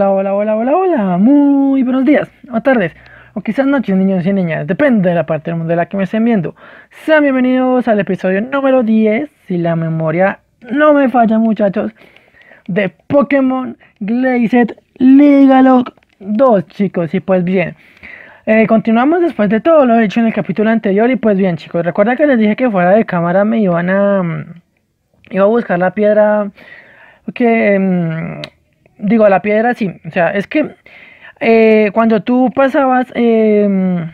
Hola, hola, hola, hola, hola. Muy buenos días o tardes. O quizás noches, niños y niñas. Depende de la parte del mundo de la que me estén viendo. Sean bienvenidos al episodio número 10. Si la memoria no me falla, muchachos. De Pokémon Glazed Legalog 2, chicos. Y pues bien. Eh, continuamos después de todo lo hecho en el capítulo anterior. Y pues bien, chicos. Recuerda que les dije que fuera de cámara me iban a... Mm, iba a buscar la piedra que... Mm, digo, la piedra sí. O sea, es que eh, cuando tú pasabas em,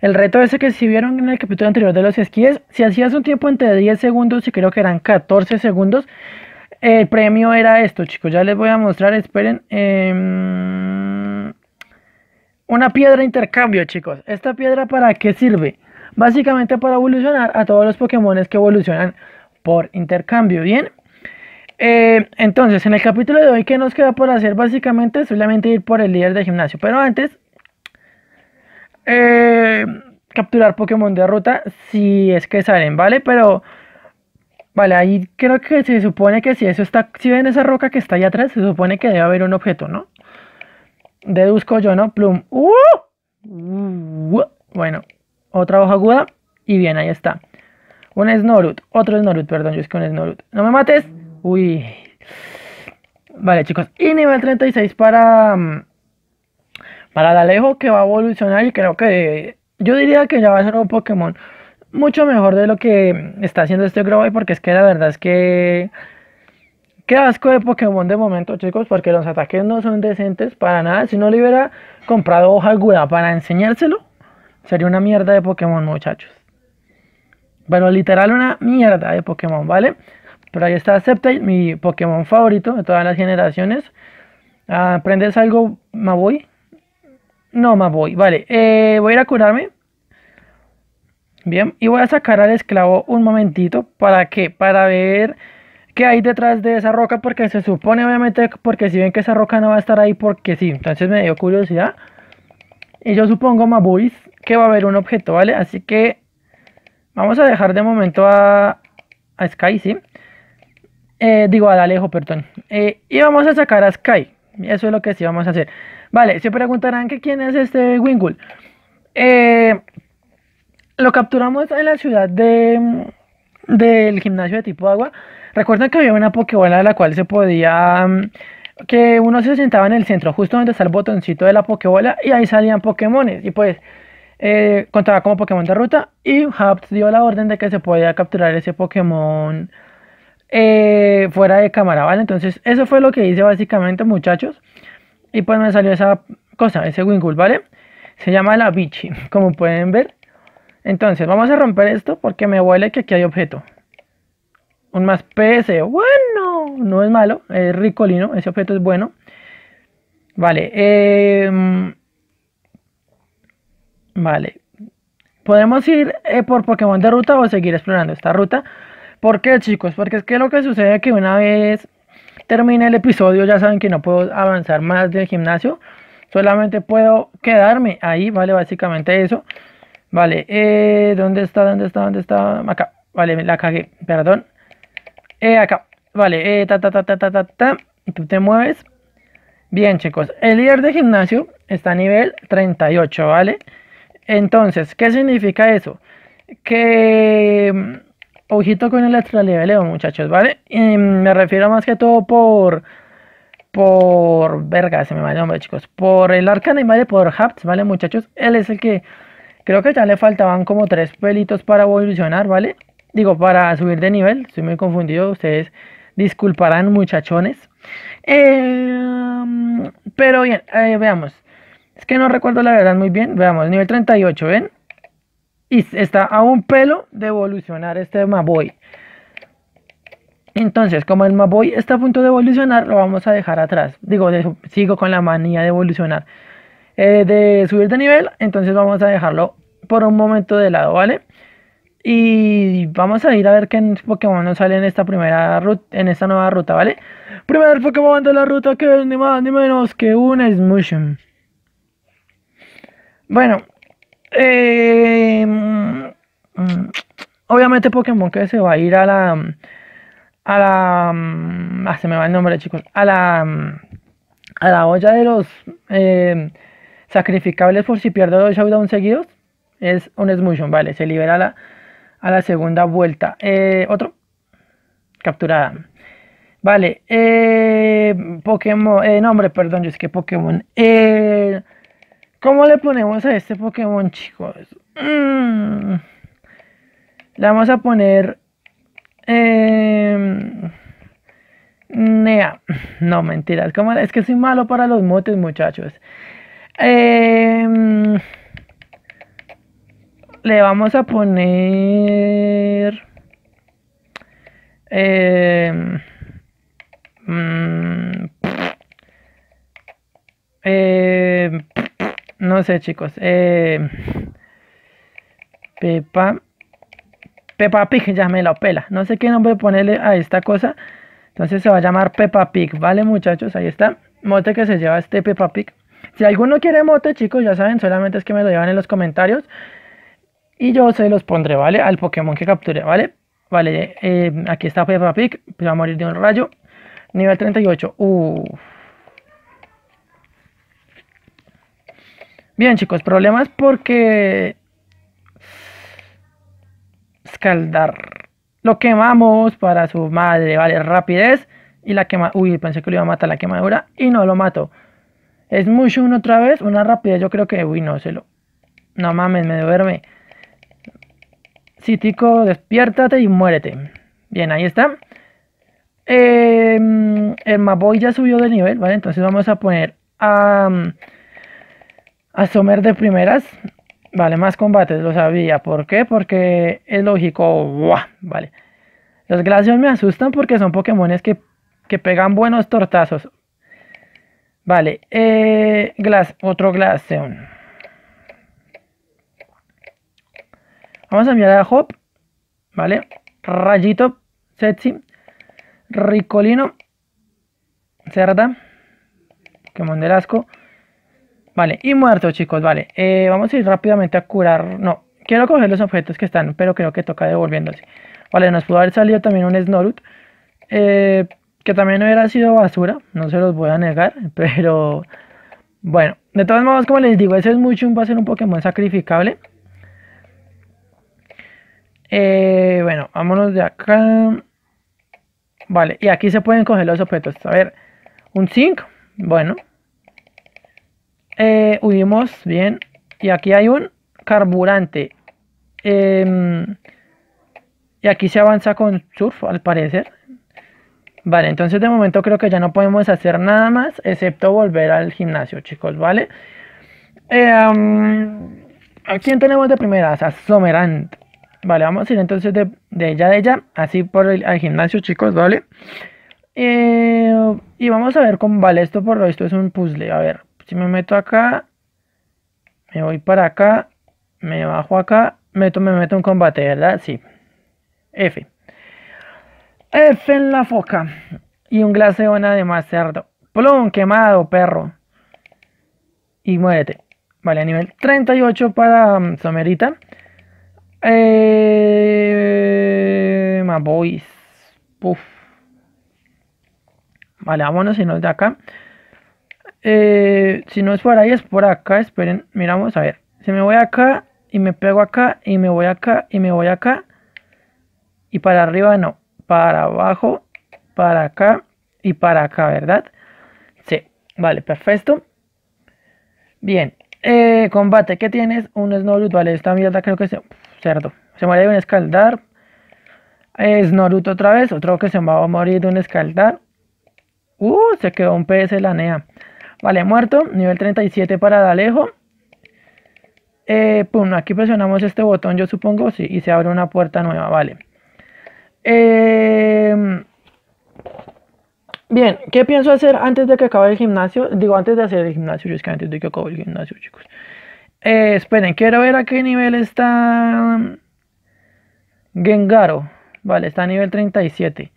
el reto ese que si vieron en el capítulo anterior de los esquíes, si hacías un tiempo entre 10 segundos y creo que eran 14 segundos, el premio era esto, chicos. Ya les voy a mostrar, esperen. Em, una piedra intercambio, chicos. ¿Esta piedra para qué sirve? Básicamente para evolucionar a todos los pokémones que evolucionan por intercambio, ¿bien? Eh, entonces, en el capítulo de hoy, ¿qué nos queda por hacer? Básicamente, solamente ir por el líder de gimnasio. Pero antes, eh, capturar Pokémon de ruta si es que salen, ¿vale? Pero, vale, ahí creo que se supone que si eso está, si ven esa roca que está allá atrás, se supone que debe haber un objeto, ¿no? Deduzco yo, ¿no? Plum. ¡Uh! bueno, otra hoja aguda. Y bien, ahí está. Un Snorut. Otro Snorut, perdón, yo es que un Snorut. ¡No me mates! Uy. Vale, chicos. Y nivel 36 para. Mm, para Dalejo que va a evolucionar. Y creo que. Yo diría que ya va a ser un Pokémon mucho mejor de lo que está haciendo este Growlithe. Porque es que la verdad es que. Qué asco de Pokémon de momento, chicos. Porque los ataques no son decentes para nada. Si no le hubiera comprado hoja aguda para enseñárselo, sería una mierda de Pokémon, muchachos. Bueno literal, una mierda de Pokémon, ¿vale? Pero ahí está Sceptile, mi Pokémon favorito de todas las generaciones. ¿Aprendes algo, Maboy? No, Maboy. Vale, eh, voy a ir a curarme. Bien, y voy a sacar al esclavo un momentito. ¿Para qué? Para ver qué hay detrás de esa roca. Porque se supone, obviamente, porque si ven que esa roca no va a estar ahí, porque sí. Entonces me dio curiosidad. Y yo supongo, Maboy, que va a haber un objeto, ¿vale? Así que vamos a dejar de momento a, a Sky, ¿sí? Eh, digo, a Alejo, perdón. y eh, vamos a sacar a Sky. Eso es lo que sí vamos a hacer. Vale, se preguntarán que quién es este Wingull. Eh, lo capturamos en la ciudad de mm, del gimnasio de tipo agua. Recuerden que había una pokebola de la cual se podía mm, que uno se sentaba en el centro, justo donde está el botoncito de la pokebola y ahí salían Pokémones y pues eh, contaba como Pokémon de ruta y Habs dio la orden de que se podía capturar ese Pokémon eh, fuera de cámara, ¿vale? Entonces, eso fue lo que hice básicamente, muchachos. Y pues me salió esa cosa, ese Wingull, ¿vale? Se llama la bichi, como pueden ver. Entonces, vamos a romper esto porque me huele que aquí hay objeto. Un más PS, bueno, no es malo, es ricolino, ese objeto es bueno. Vale, em, vale. Podemos ir eh, por Pokémon de ruta o seguir explorando esta ruta. ¿Por qué, chicos? Porque es que lo que sucede es que una vez termine el episodio, ya saben que no puedo avanzar más del gimnasio. Solamente puedo quedarme ahí, ¿vale? Básicamente eso. Vale, eh, ¿dónde está? ¿Dónde está? ¿Dónde está? Acá. Vale, me la cagué, perdón. Eh, acá. Vale, eh, ta, ta, ta, ta, ta, ta, Tú te mueves. Bien, chicos. El líder de gimnasio está a nivel 38, ¿vale? Entonces, ¿qué significa eso? Que mm, ojito con el extra nivel, muchachos, ¿vale? me refiero más que todo por. Por. Verga, se me va el nombre, chicos. Por el arcana de Poder Haps, ¿vale, muchachos? Él es el que. Creo que ya le faltaban como tres pelitos para evolucionar, ¿vale? Digo, para subir de nivel. Estoy muy confundido. Ustedes disculparán, muchachones. Em, pero bien, eh, veamos. Es que no recuerdo la verdad muy bien. Veamos, nivel 38, ¿ven? y está a un pelo de evolucionar este Maboy. Entonces, como el Maboy está a punto de evolucionar, lo vamos a dejar atrás. Digo, sigo con la manía de evolucionar. Eh, de subir de nivel, entonces vamos a dejarlo por un momento de lado, ¿vale? Y vamos a ir a ver qué Pokémon nos sale en esta primera ruta, en esta nueva ruta, ¿vale? Primer Pokémon de la ruta que es ni más ni menos que un Smushum. Bueno, eh, mm, obviamente Pokémon que se va a ir a la... A la... Mm, ah, se me va el nombre, chicos. A la... Mm, a la olla de los... Eh, sacrificables por si pierdo dos showdowns seguidos. Es un Smooshon, vale. Se libera la, a la segunda vuelta. Eh, otro. Capturada. Vale. Pokémon. Eh, no, perdón. Yo es que Pokémon. Eh, ¿Cómo le ponemos a este Pokémon, chicos? Mm. Le vamos a poner... Eh, nea. No, mentiras. Es que soy malo para los motes, muchachos. Em, le vamos a poner... Eh, eh, no sé, chicos. Eh, Pepa. Peppa Pig, ya me la pela. No sé qué nombre ponerle a esta cosa. Entonces se va a llamar Pepa Pig, ¿vale, muchachos? Ahí está. Mote que se lleva este Peppa Pig. Si alguno quiere mote, chicos, ya saben, solamente es que me lo llevan en los comentarios. Y yo se los pondré, ¿vale? Al Pokémon que capture, ¿vale? Vale, eh, aquí está Peppa Pig. va a morir de un rayo. Nivel 38. Uff. Bien, chicos, problemas porque. Escaldar. Lo quemamos para su madre, vale, rapidez. Y la quema. Uy, pensé que lo iba a matar la quemadura. Y no lo mato. Es mucho uno otra vez. Una rapidez, yo creo que. Uy, no se lo. No mames, me duerme. Cítico, despiértate y muérete. Bien, ahí está. Em, el Maboy ya subió de nivel, ¿vale? Entonces vamos a poner a. Asomer de primeras, vale, más combates, lo sabía. ¿Por qué? Porque es lógico, vale. Los Glaceon me asustan porque son Pokémones que, que pegan buenos tortazos. Vale, eh, Glass, otro Glaceon. Vamos a enviar a Hop, vale, Rayito, Setsi, Ricolino, Cerda, Pokémon del Asco. Vale, y muerto chicos, vale. Eh, vamos a ir rápidamente a curar. No, quiero coger los objetos que están, pero creo que toca devolviéndose. Vale, nos pudo haber salido también un Snorut. Eh, que también hubiera sido basura, no se los voy a negar, pero... Bueno, de todos modos, como les digo, ese es mucho va a ser un Pokémon sacrificable. Eh, bueno, vámonos de acá. Vale, y aquí se pueden coger los objetos. A ver, un zinc, bueno, eh, huimos, bien. Y aquí hay un carburante. Em, y aquí se avanza con surf, al parecer. Vale, entonces de momento creo que ya no podemos hacer nada más, excepto volver al gimnasio, chicos, ¿vale? Eh, tenemos de primeras? A Vale, vamos a ir entonces de, ella a ella, así por el gimnasio, chicos, ¿vale? Eh, y vamos a ver cómo vale, esto por lo visto es un puzzle, a ver. Si me meto acá, me voy para acá, me bajo acá, meto, me meto en combate, ¿verdad? Sí. F. F en la foca. Y un de más cerdo. Plum, quemado, perro. Y muérete. Vale, a nivel 38 para mm, Somerita. Eh, my boys. Puf. Vale, vámonos y nos da acá eh, si no es por ahí, es por acá. Esperen, miramos a ver. Si me voy acá y me pego acá y me voy acá y me voy acá. Y para arriba no, para abajo, para acá y para acá, ¿verdad? Sí, vale, perfecto. Bien, eh, combate, ¿qué tienes? Un Snorut, vale, esta mierda creo que se... Cerdo, se muere de un escaldar. Snorut otra vez, otro que se me va a morir de un escaldar. Uh, se quedó un PS la NEA. Vale, muerto. Nivel 37 para Dalejo. Eh, pum, aquí presionamos este botón, yo supongo, sí, y se abre una puerta nueva, vale. Em, bien, ¿qué pienso hacer antes de que acabe el gimnasio? Digo, antes de hacer el gimnasio, yo es que antes de que acabe el gimnasio, chicos. Eh, esperen, quiero ver a qué nivel está Gengaro. Vale, está a nivel 37.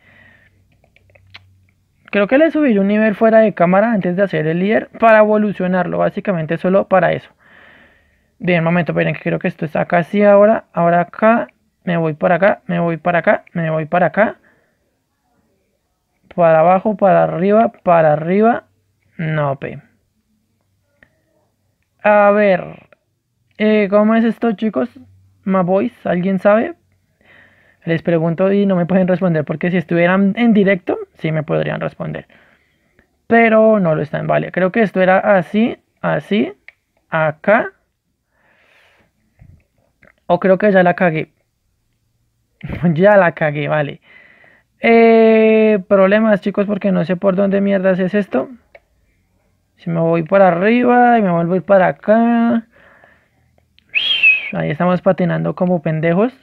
Creo que le subiré un nivel fuera de cámara antes de hacer el líder para evolucionarlo, básicamente solo para eso. Bien, momento, miren que creo que esto está acá así ahora, ahora acá, me voy para acá, me voy para acá, me voy para acá. Para abajo, para arriba, para arriba. No, p. A ver, eh, ¿cómo es esto, chicos? ¿My voice, ¿Alguien sabe? Les pregunto y no me pueden responder porque si estuvieran en directo, sí me podrían responder. Pero no lo están, vale. Creo que esto era así, así, acá. O creo que ya la cagué. ya la cagué, vale. Eh, problemas, chicos, porque no sé por dónde mierdas es esto. Si me voy para arriba y me vuelvo para acá. Ahí estamos patinando como pendejos.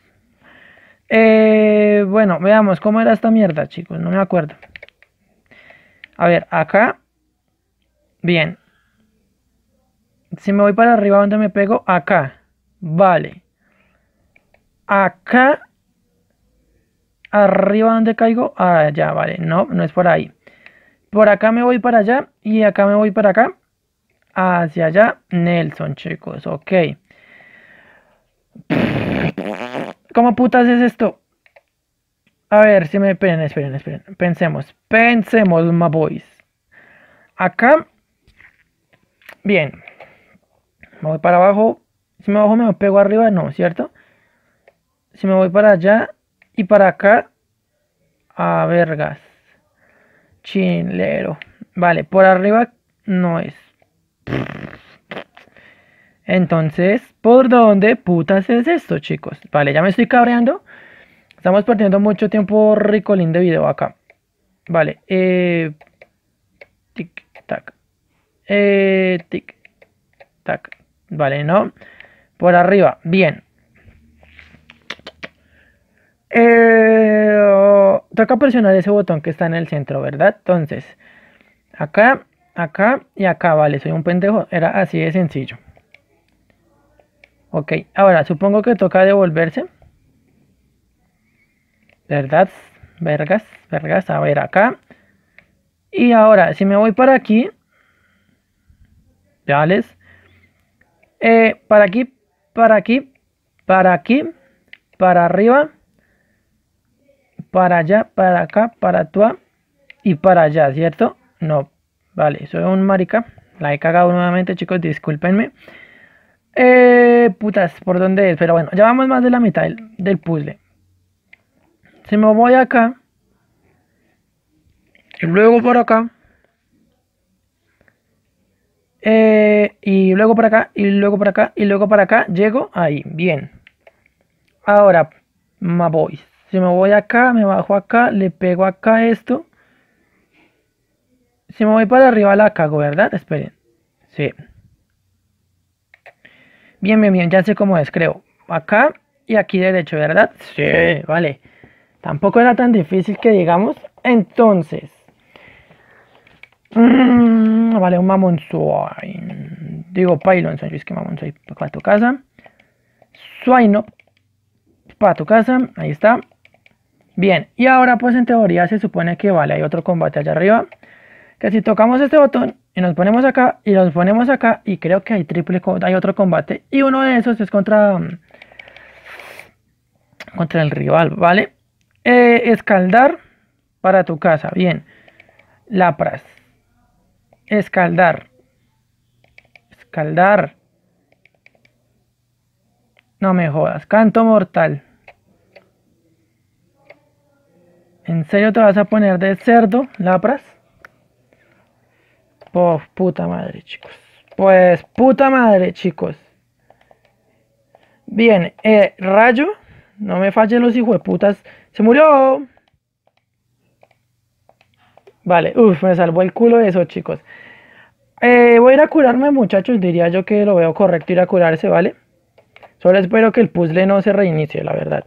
Eh, bueno, veamos cómo era esta mierda, chicos. No me acuerdo. A ver, acá. Bien. Si me voy para arriba, ¿dónde me pego? Acá. Vale. Acá. Arriba, ¿dónde caigo? Allá, vale. No, no es por ahí. Por acá me voy para allá. Y acá me voy para acá. Hacia allá. Nelson, chicos. Ok. ¿Cómo putas es esto? A ver, si me... Esperen, esperen, esperen. Pensemos. Pensemos, my boys. Acá. Bien. Me voy para abajo. Si me bajo, me pego arriba. No, ¿cierto? Si me voy para allá y para acá. A vergas. Chinlero. Vale, por arriba no es. Entonces, ¿por dónde putas es esto, chicos? Vale, ya me estoy cabreando. Estamos perdiendo mucho tiempo ricolín de video acá. Vale, eh... Tic, tac. Eh, tic, tac. Vale, ¿no? Por arriba, bien. Eh, toca presionar ese botón que está en el centro, ¿verdad? Entonces, acá, acá y acá, vale, soy un pendejo. Era así de sencillo. Ok, ahora supongo que toca devolverse. ¿Verdad? Vergas, vergas. A ver, acá. Y ahora, si me voy para aquí. Ya eh, para aquí, para aquí, para aquí, para arriba, para allá, para acá, para tú y para allá, ¿cierto? No, vale, soy un marica. La he cagado nuevamente, chicos, discúlpenme. Eh, putas, ¿por dónde es? Pero bueno, ya vamos más de la mitad del, puzzle. Si me voy acá. Y luego por acá. Eh, y luego por acá, y luego por acá, y luego por acá. Llego ahí, bien. Ahora, me voy. Si me voy acá, me bajo acá, le pego acá esto. Si me voy para arriba la cago, ¿verdad? Esperen. Sí. Bien, bien, bien, ya sé cómo es, creo. Acá y aquí derecho, ¿verdad? Sí, vale. Tampoco era tan difícil que digamos. Entonces. Mm, vale, un mamón Digo pylon, soy es que mamón para tu casa. Swine no, para tu casa. Ahí está. Bien, y ahora pues en teoría se supone que vale, hay otro combate allá arriba. Que si tocamos este botón, y nos ponemos acá y nos ponemos acá y creo que hay triple hay otro combate y uno de esos es contra mm, contra el rival, ¿vale? Eh, escaldar para tu casa, bien. Lapras. Escaldar. Escaldar. No me jodas, canto mortal. ¿En serio te vas a poner de cerdo, Lapras? puta madre, chicos. Pues puta madre, chicos. Bien, eh, Rayo. No me fallen los hijos de putas. ¡Se murió! Vale, uff, me salvó el culo eso, chicos. Eh, voy a ir a curarme, muchachos. Diría yo que lo veo correcto ir a curarse, ¿vale? Solo espero que el puzzle no se reinicie, la verdad.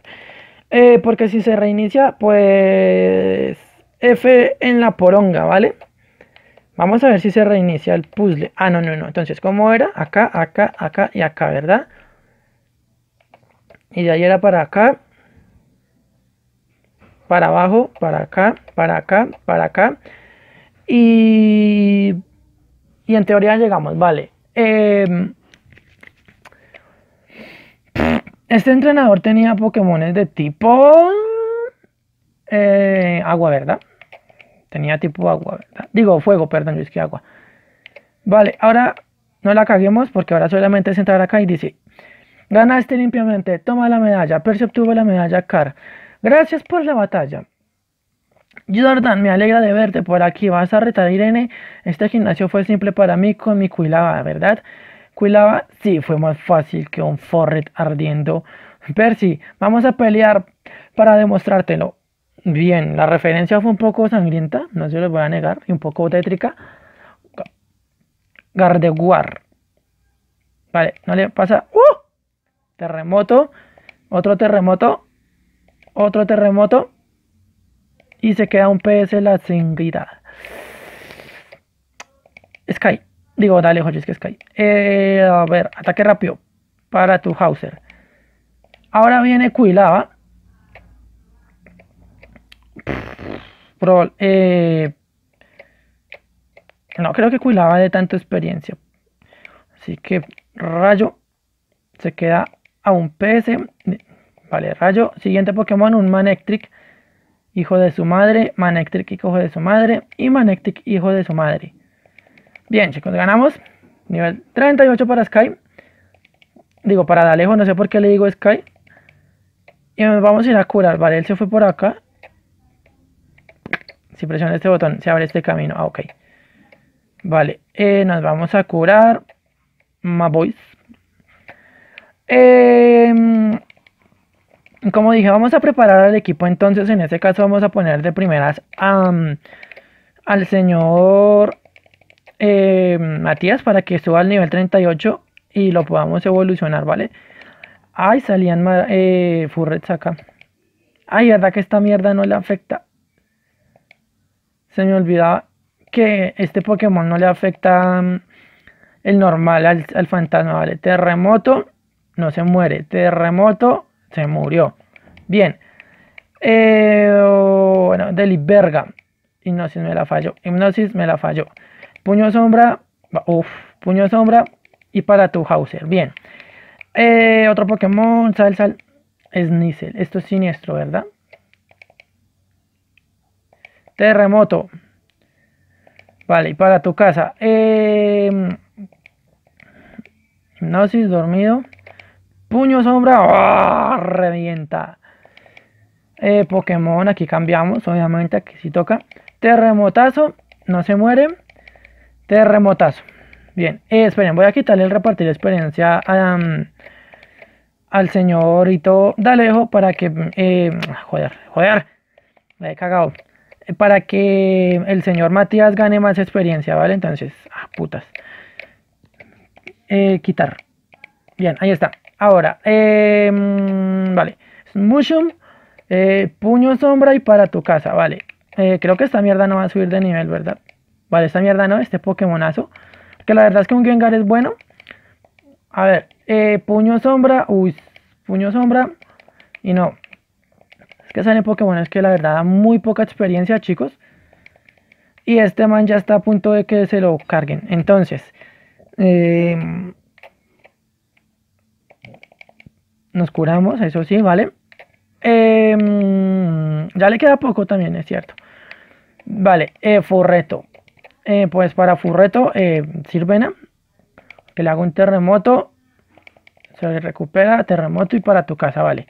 Eh, porque si se reinicia, pues... F en la poronga, ¿vale? Vamos a ver si se reinicia el puzzle. Ah, no, no, no. Entonces, ¿cómo era? Acá, acá, acá y acá, ¿verdad? Y de ahí era para acá. Para abajo, para acá, para acá, para acá. Y, y en teoría llegamos, vale. Em, este entrenador tenía Pokémones de tipo eh, agua, ¿verdad? Tenía tipo agua, ¿verdad? Digo, fuego, perdón, yo es que agua. Vale, ahora no la caguemos porque ahora solamente es entrar acá y dice, ganaste limpiamente, toma la medalla, Percy obtuvo la medalla Car. Gracias por la batalla. Jordan, me alegra de verte por aquí. Vas a retar a Irene. Este gimnasio fue simple para mí con mi cuilaba, ¿verdad? Cuilaba, sí, fue más fácil que un forret ardiendo. Percy, vamos a pelear para demostrártelo. Bien, la referencia fue un poco sangrienta, no se lo voy a negar, y un poco tétrica. Gardeguar. Vale, no le pasa. ¡Uh! Terremoto, otro terremoto, otro terremoto. Y se queda un PS la sangridad. Sky. Digo, dale, Jorge, que Sky. Eh, a ver, ataque rápido para tu Hauser. Ahora viene Cuilaba Eh, no creo que cuidaba de tanta experiencia. Así que Rayo se queda a un PS. Vale, Rayo. Siguiente Pokémon, un Manectric, hijo de su madre. Manectric, hijo de su madre. Y Manectric, hijo de su madre. Bien, chicos, ganamos. Nivel 38 para Sky. Digo, para Dalejo, no sé por qué le digo Sky. Y nos vamos a ir a curar. Vale, él se fue por acá. Si presiono este botón, se abre este camino. Ah, ok. Vale, eh, nos vamos a curar. My boys. Em, como dije, vamos a preparar al equipo. Entonces, en este caso, vamos a poner de primeras al señor em, Matías para que suba al nivel 38 y lo podamos evolucionar, ¿vale? Ay, salían eh, furrets acá. Ay, verdad que esta mierda no le afecta se me olvidaba que este Pokémon no le afecta mm, el normal al, fantasma, ¿vale? Terremoto no se muere, terremoto se murió. Bien, eh, oh, bueno, Deliberga, hipnosis me la falló, hipnosis me la falló. Puño sombra, uff, puño sombra y para tu Hauser, bien. Eh, otro Pokémon, sal, sal, es esto es siniestro, ¿verdad? Terremoto. Vale, y para tu casa. Eh, hipnosis, dormido. Puño sombra. ¡Ah! Revienta. Eh, Pokémon, aquí cambiamos. Obviamente, aquí sí toca. Terremotazo. No se muere. Terremotazo. Bien, eh, esperen, voy a quitarle el repartir experiencia al señorito Dalejo para que... Eh, joder, joder, me he cagado para que el señor Matías gane más experiencia, ¿vale? Entonces, ah, putas. Eh, quitar. Bien, ahí está. Ahora, em, vale. Mushroom, eh, puño sombra y para tu casa, vale. Eh, creo que esta mierda no va a subir de nivel, ¿verdad? Vale, esta mierda no, este Pokémonazo. Que la verdad es que un Gengar es bueno. A ver, puño sombra, uy, puño sombra. Y no, que sale Pokémon es que la verdad muy poca experiencia, chicos. Y este man ya está a punto de que se lo carguen. Entonces, eh, nos curamos, eso sí, ¿vale? Eh, ya le queda poco también, es cierto. Vale, eh, Furreto. pues para Furreto, Sirvena. Que le hago un terremoto. Se le recupera, terremoto y para tu casa, vale.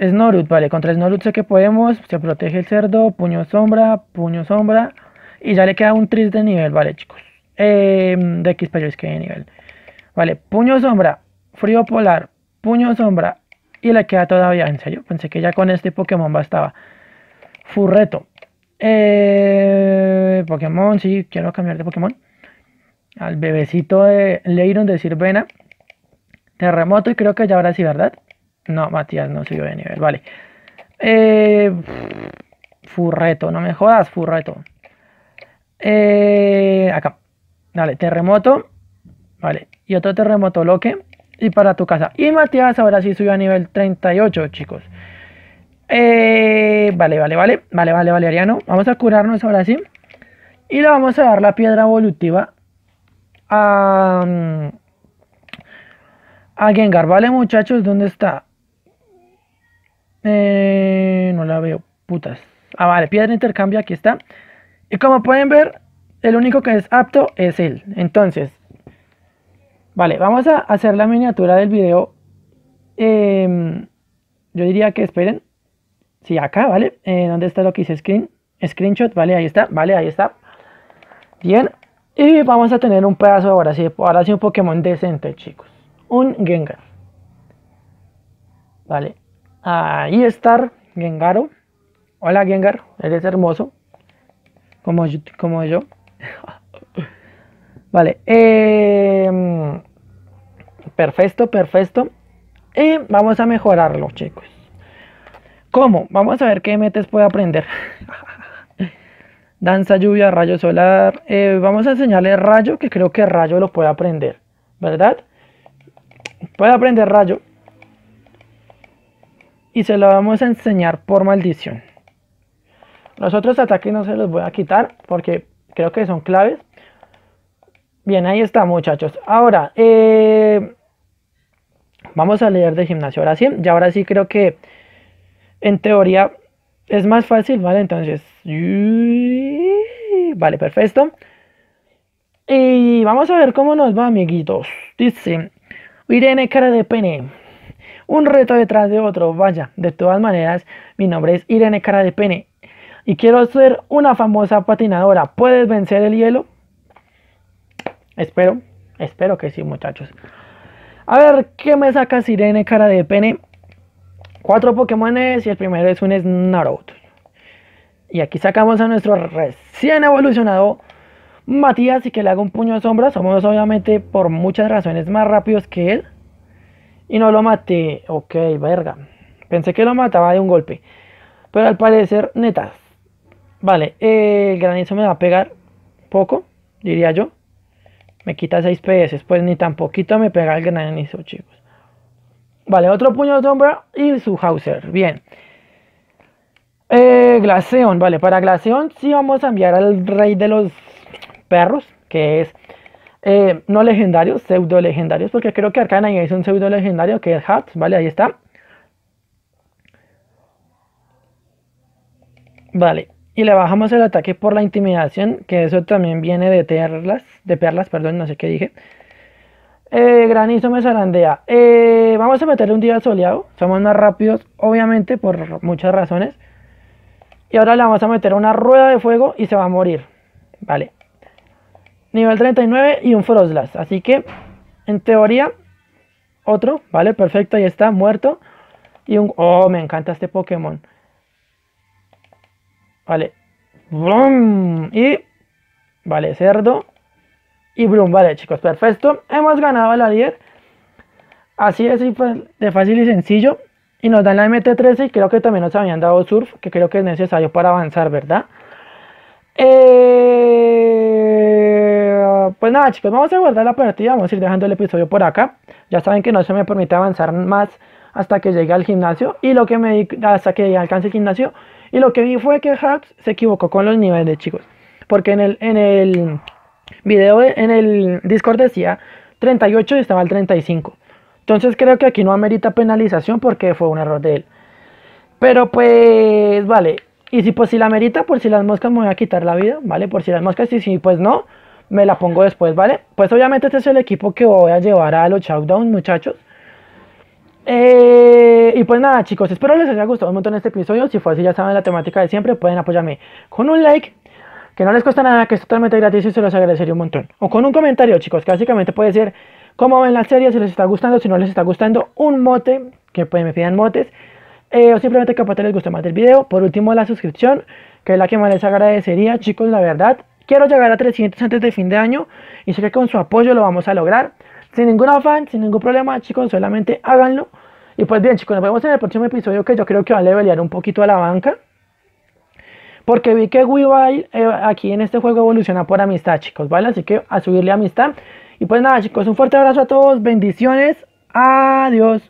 Snorut, vale, contra Snorut sé que podemos, se protege el cerdo, puño sombra, puño sombra, y ya le queda un triste de nivel, vale chicos, em, de X yo es que de nivel, vale, puño sombra, frío polar, puño sombra, y le queda todavía, en serio, pensé que ya con este Pokémon bastaba, Furreto, eh, Pokémon, sí, quiero cambiar de Pokémon, al bebecito de Leiron de Sirvena, Terremoto y creo que ya ahora sí, ¿verdad? No, Matías no subió de nivel, vale. Eh, furreto, no me jodas, Furreto. Eh, acá. Dale, terremoto. Vale, y otro terremoto loque. Y para tu casa. Y Matías ahora sí subió a nivel 38, chicos. Eh, vale, vale, vale. Vale, vale, vale, Ariano. Vamos a curarnos ahora sí. Y le vamos a dar la piedra evolutiva a... Mm, a Gengar, ¿vale, muchachos? ¿Dónde está? Eh, no la veo, putas. Ah, vale, piedra de intercambio, aquí está. Y como pueden ver, el único que es apto es él. Entonces, vale, vamos a hacer la miniatura del video. Em, yo diría que esperen. Sí, acá, ¿vale? Eh, ¿Dónde está lo que hice? Screen, screenshot, ¿vale? Ahí está, ¿vale? Ahí está. Bien. Y vamos a tener un pedazo ahora sí, ahora sí un Pokémon decente, chicos. Un Gengar. Vale. Ahí está Gengaro. Hola Gengar, eres hermoso. Como yo. yo. vale. Em, perfecto, perfecto. Y vamos a mejorarlo, chicos. ¿Cómo? Vamos a ver qué metes puede aprender. Danza, lluvia, rayo solar. Eh, vamos a enseñarle rayo, que creo que rayo lo puede aprender. ¿Verdad? Puede aprender rayo y se lo vamos a enseñar por maldición. Los otros ataques no se los voy a quitar porque creo que son claves. Bien, ahí está muchachos. Ahora, eh, vamos a leer de gimnasio. Ahora sí, y ahora sí creo que en teoría es más fácil, ¿vale? Entonces, vale, perfecto. Y vamos a ver cómo nos va, amiguitos. Dice, Irene cara de pene un reto detrás de otro. Vaya, de todas maneras, mi nombre es Irene Cara de Pene y quiero ser una famosa patinadora. ¿Puedes vencer el hielo? Espero, espero que sí, muchachos. A ver, ¿qué me sacas, Irene Cara de Pene? Cuatro Pokémones y el primero es un Snarot. Y aquí sacamos a nuestro recién evolucionado Matías y que le haga un puño de sombra. Somos obviamente por muchas razones más rápidos que él y no lo maté. Ok, verga. Pensé que lo mataba de un golpe. Pero al parecer, netas. Vale, el granizo me va a pegar poco, diría yo. Me quita 6 PS, pues ni tan poquito me pega el granizo, chicos. Vale, otro puño de sombra y su Hauser. Bien. Eh, Glaceon, vale, para Glaceon sí vamos a enviar al rey de los perros, que es eh, no legendarios, pseudo legendarios, porque creo que Arcana es un pseudo legendario que es Hats, ¿vale? Ahí está. Vale, y le bajamos el ataque por la intimidación, que eso también viene de terlas de perlas, perdón, no sé qué dije. Eh, granizo me zarandea. Eh, vamos a meterle un día soleado. Somos más rápidos, obviamente, por muchas razones. Y ahora le vamos a meter una rueda de fuego y se va a morir. Vale, nivel 39 y un Frostlass. Así que, en teoría, otro, ¿vale? Perfecto, ahí está, muerto. Y un... ¡Oh, me encanta este Pokémon! Vale. Y... Vale, cerdo. Y brum, vale chicos, perfecto. Hemos ganado la líder. Así es, pues, de fácil y sencillo. Y nos dan la MT13 y creo que también nos habían dado Surf, que creo que es necesario para avanzar, ¿verdad? Eh pues nada chicos, vamos a guardar la partida, vamos a ir dejando el episodio por acá. Ya saben que no se me permite avanzar más hasta que llegue al gimnasio y lo que me hasta que alcance el gimnasio y lo que vi fue que Hugs se equivocó con los niveles, De chicos, porque en el en el video en el Discord decía 38 y estaba al 35. Entonces creo que aquí no amerita penalización porque fue un error de él. Pero pues vale, y si pues si la amerita por si las moscas me voy a quitar la vida, ¿vale? Por si las moscas y si pues no, me la pongo después, ¿vale? Pues obviamente este es el equipo que voy a llevar a los shoutdowns, muchachos. Eh, y pues nada, chicos, espero les haya gustado un montón este episodio. Si fue así, ya saben la temática de siempre. Pueden apoyarme con un like, que no les cuesta nada, que es totalmente gratis y se los agradecería un montón. O con un comentario, chicos, que básicamente puede ser cómo ven la serie, si les está gustando, si no les está gustando, un mote, que pues, me pidan motes. Eh, o simplemente que aparte les guste más el video. Por último, la suscripción, que es la que más les agradecería, chicos, la verdad. Quiero llegar a 300 antes de fin de año y sé que con su apoyo lo vamos a lograr. Sin ningún afán, sin ningún problema, chicos, solamente háganlo. Y pues bien, chicos, nos vemos en el próximo episodio que yo creo que va a levelear un poquito a la banca. Porque vi que Weavile eh, aquí en este juego evoluciona por amistad, chicos, ¿vale? Así que a subirle amistad. Y pues nada, chicos, un fuerte abrazo a todos, bendiciones, adiós.